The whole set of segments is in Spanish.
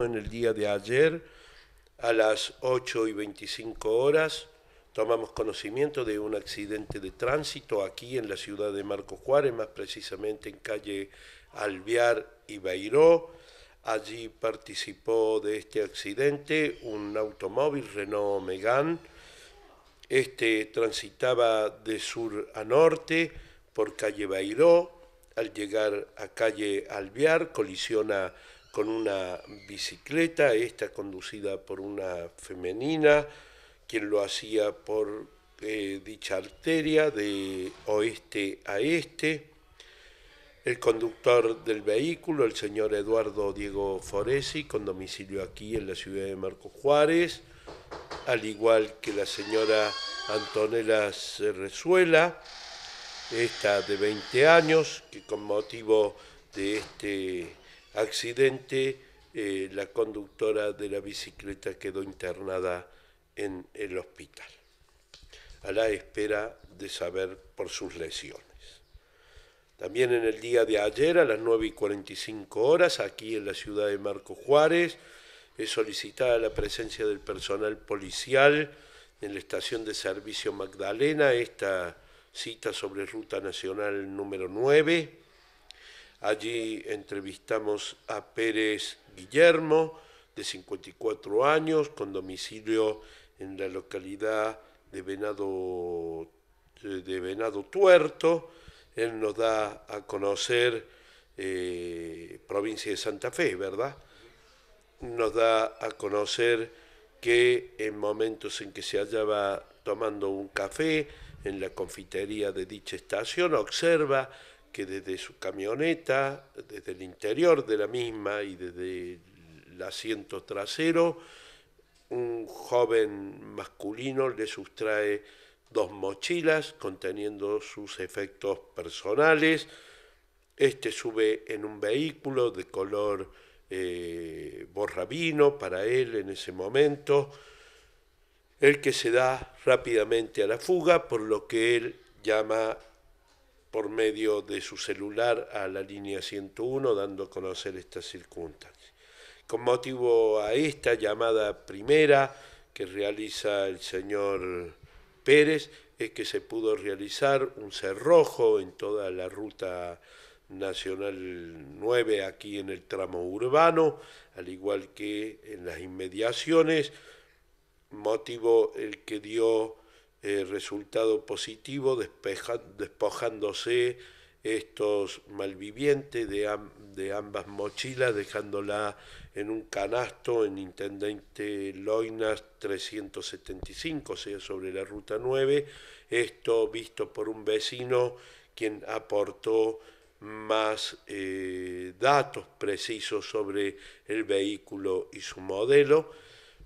En el día de ayer, a las 8 y 25 horas, tomamos conocimiento de un accidente de tránsito aquí en la ciudad de Marco Juárez, más precisamente en calle Alvear y Bairó. Allí participó de este accidente un automóvil Renault Megán. Este transitaba de sur a norte por calle Bairó. Al llegar a calle Alviar colisiona con una bicicleta, esta conducida por una femenina, quien lo hacía por eh, dicha arteria de oeste a este. El conductor del vehículo, el señor Eduardo Diego Foresi, con domicilio aquí en la ciudad de Marco Juárez, al igual que la señora Antonella Resuela esta de 20 años, que con motivo de este accidente, eh, la conductora de la bicicleta quedó internada en el hospital, a la espera de saber por sus lesiones. También en el día de ayer, a las 9 y 45 horas, aquí en la ciudad de Marco Juárez, es solicitada la presencia del personal policial en la estación de servicio Magdalena, esta cita sobre Ruta Nacional número 9. Allí entrevistamos a Pérez Guillermo, de 54 años, con domicilio en la localidad de Venado, de Venado Tuerto. Él nos da a conocer eh, provincia de Santa Fe, ¿verdad? Nos da a conocer que en momentos en que se hallaba tomando un café en la confitería de dicha estación, observa que desde su camioneta, desde el interior de la misma y desde el asiento trasero, un joven masculino le sustrae dos mochilas conteniendo sus efectos personales. Este sube en un vehículo de color eh, borrabino para él en ese momento, el que se da rápidamente a la fuga, por lo que él llama por medio de su celular a la línea 101 dando a conocer estas circunstancias. Con motivo a esta llamada primera que realiza el señor Pérez, es que se pudo realizar un cerrojo en toda la ruta Nacional 9 aquí en el tramo urbano, al igual que en las inmediaciones, motivo el que dio eh, resultado positivo, despojándose estos malvivientes de, ambas mochilas, dejándola en un canasto en Intendente Loinas 375, o sea, sobre la Ruta 9, esto visto por un vecino quien aportó más eh, datos precisos sobre el vehículo y su modelo.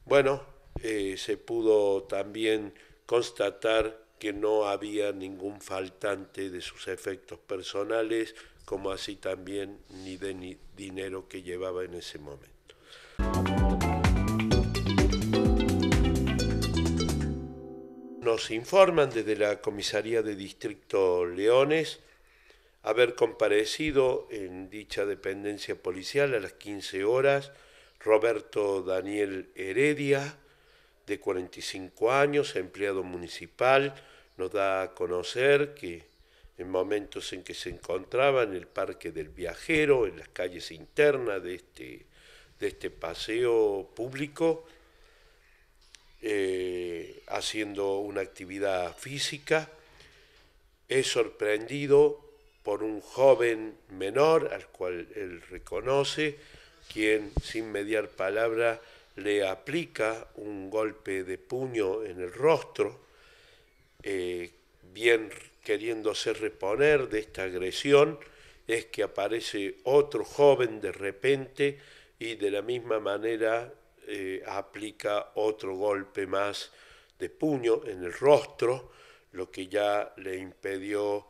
Bueno, eh, se pudo también constatar que no había ningún faltante de sus efectos personales, como así también ni de dinero que llevaba en ese momento. Nos informan desde la comisaría de distrito Leones haber comparecido en dicha dependencia policial a las 15 horas Roberto Daniel Heredia, de 45 años, empleado municipal, nos da a conocer que en momentos en que se encontraba en el Parque del Viajero, en las calles internas de este, de este paseo público, eh, haciendo una actividad física, es sorprendido por un joven menor al cual él reconoce, quien sin mediar palabra le aplica un golpe de puño en el rostro, eh, bien queriéndose reponer de esta agresión, es que aparece otro joven de repente y de la misma manera eh, aplica otro golpe más de puño en el rostro, lo que ya le impidió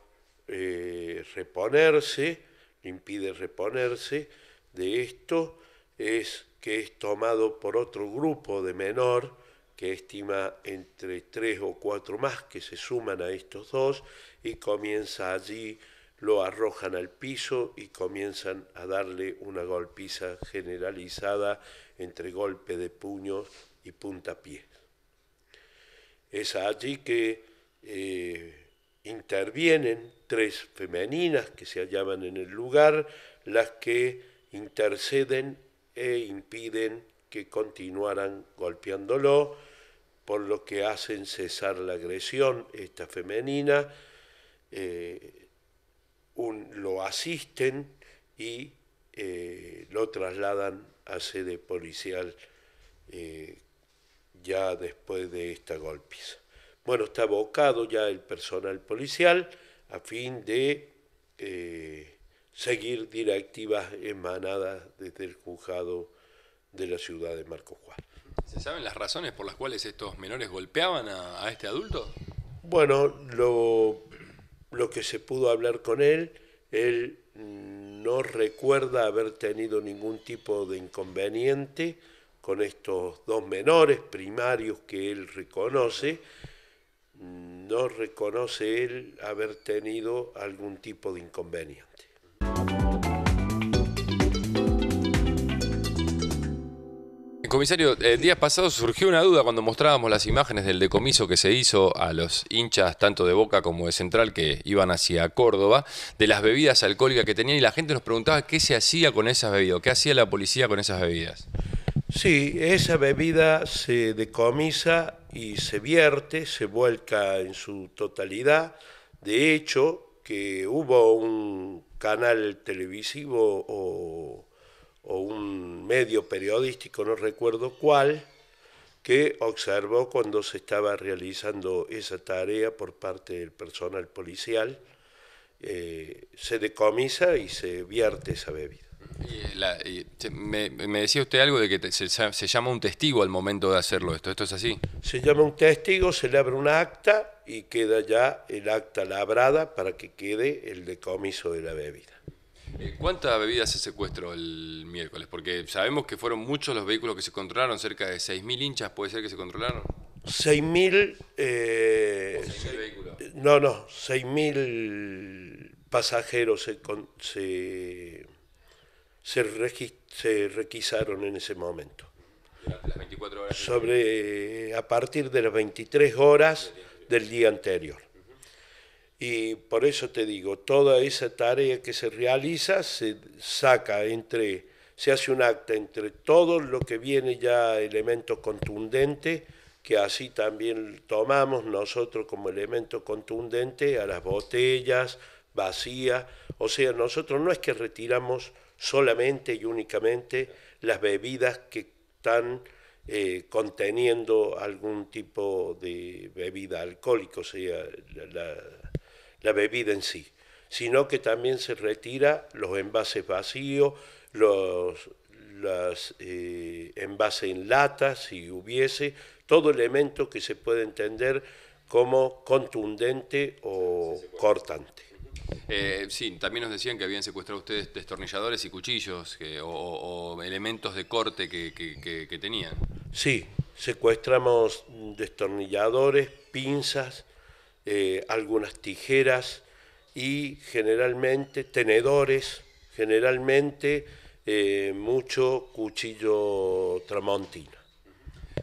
eh, reponerse, le impide reponerse de esto, es que es tomado por otro grupo de menor, que estima entre tres o cuatro más que se suman a estos dos, y comienza allí, lo arrojan al piso y comienzan a darle una golpiza generalizada entre golpe de puños y puntapiés. Es allí que eh, intervienen tres femeninas que se hallaban en el lugar, las que interceden e impiden que continuaran golpeándolo, por lo que hacen cesar la agresión, esta femenina, eh, un, lo asisten y eh, lo trasladan a sede policial eh, ya después de esta golpiza. Bueno, está abocado ya el personal policial a fin de seguir directivas emanadas desde el juzgado de la ciudad de Marco Juárez. ¿Se saben las razones por las cuales estos menores golpeaban a, este adulto? Bueno, lo, lo, que se pudo hablar con él, él no recuerda haber tenido ningún tipo de inconveniente con estos dos menores primarios que él reconoce, no reconoce él haber tenido algún tipo de inconveniente. comisario, el día pasado surgió una duda cuando mostrábamos las imágenes del decomiso que se hizo a los hinchas tanto de Boca como de Central que iban hacia Córdoba, de las bebidas alcohólicas que tenían y la gente nos preguntaba qué se hacía con esas bebidas, qué hacía la policía con esas bebidas. Sí, esa bebida se decomisa y se vierte, se vuelca en su totalidad. De hecho, que hubo un canal televisivo o o un medio periodístico, no recuerdo cuál, que observó cuando se estaba realizando esa tarea por parte del personal policial, eh, se decomisa y se vierte esa bebida. Eh, me, decía usted algo de que se, se, llama un testigo al momento de hacerlo esto, ¿esto es así? Se llama un testigo, se le abre un acta y queda ya el acta labrada para que quede el decomiso de la bebida. Eh, ¿Cuántas bebidas se secuestró el miércoles? Porque sabemos que fueron muchos los vehículos que se controlaron, cerca de 6.000 hinchas, puede ser que se controlaron. 6.000... Eh, vehículos. No, no, 6.000 pasajeros se, se, requisaron en ese momento. Las 24 horas Sobre, a partir de las 23 horas del día anterior. Y por eso te digo, toda esa tarea que se realiza se saca entre, se hace un acta entre todo lo que viene ya elemento contundente, que así también tomamos nosotros como elemento contundente a las botellas vacías. O sea, nosotros no es que retiramos solamente y únicamente las bebidas que están eh, conteniendo algún tipo de bebida alcohólica, o sea, la la bebida en sí, sino que también se retira los envases vacíos, los las, eh, envases en lata, si hubiese, todo elemento que se puede entender como contundente o cortante. Eh, sí, también nos decían que habían secuestrado ustedes destornilladores y cuchillos o, elementos de corte que, que, tenían. Sí, secuestramos destornilladores, pinzas, eh, algunas tijeras y generalmente tenedores, generalmente eh, mucho cuchillo tramontina.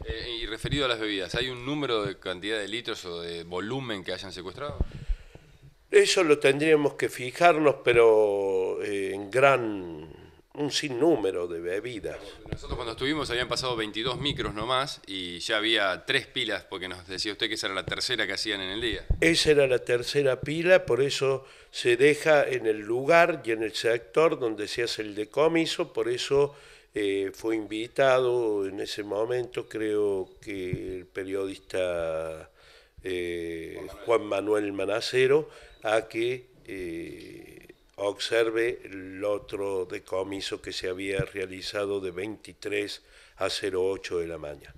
Eh, y referido a las bebidas, ¿hay un número de cantidad de litros o de volumen que hayan secuestrado? Eso lo tendríamos que fijarnos, pero en gran un sinnúmero de bebidas. Nosotros cuando estuvimos habían pasado 22 micros nomás y ya había tres pilas, porque nos decía usted que esa era la tercera que hacían en el día. Esa era la tercera pila, por eso se deja en el lugar y en el sector donde se hace el decomiso, por eso eh, fue invitado en ese momento, creo que el periodista eh, Juan, Manuel. Manacero, a que... Eh, Observe el otro decomiso que se había realizado de 23 a 08 de la mañana.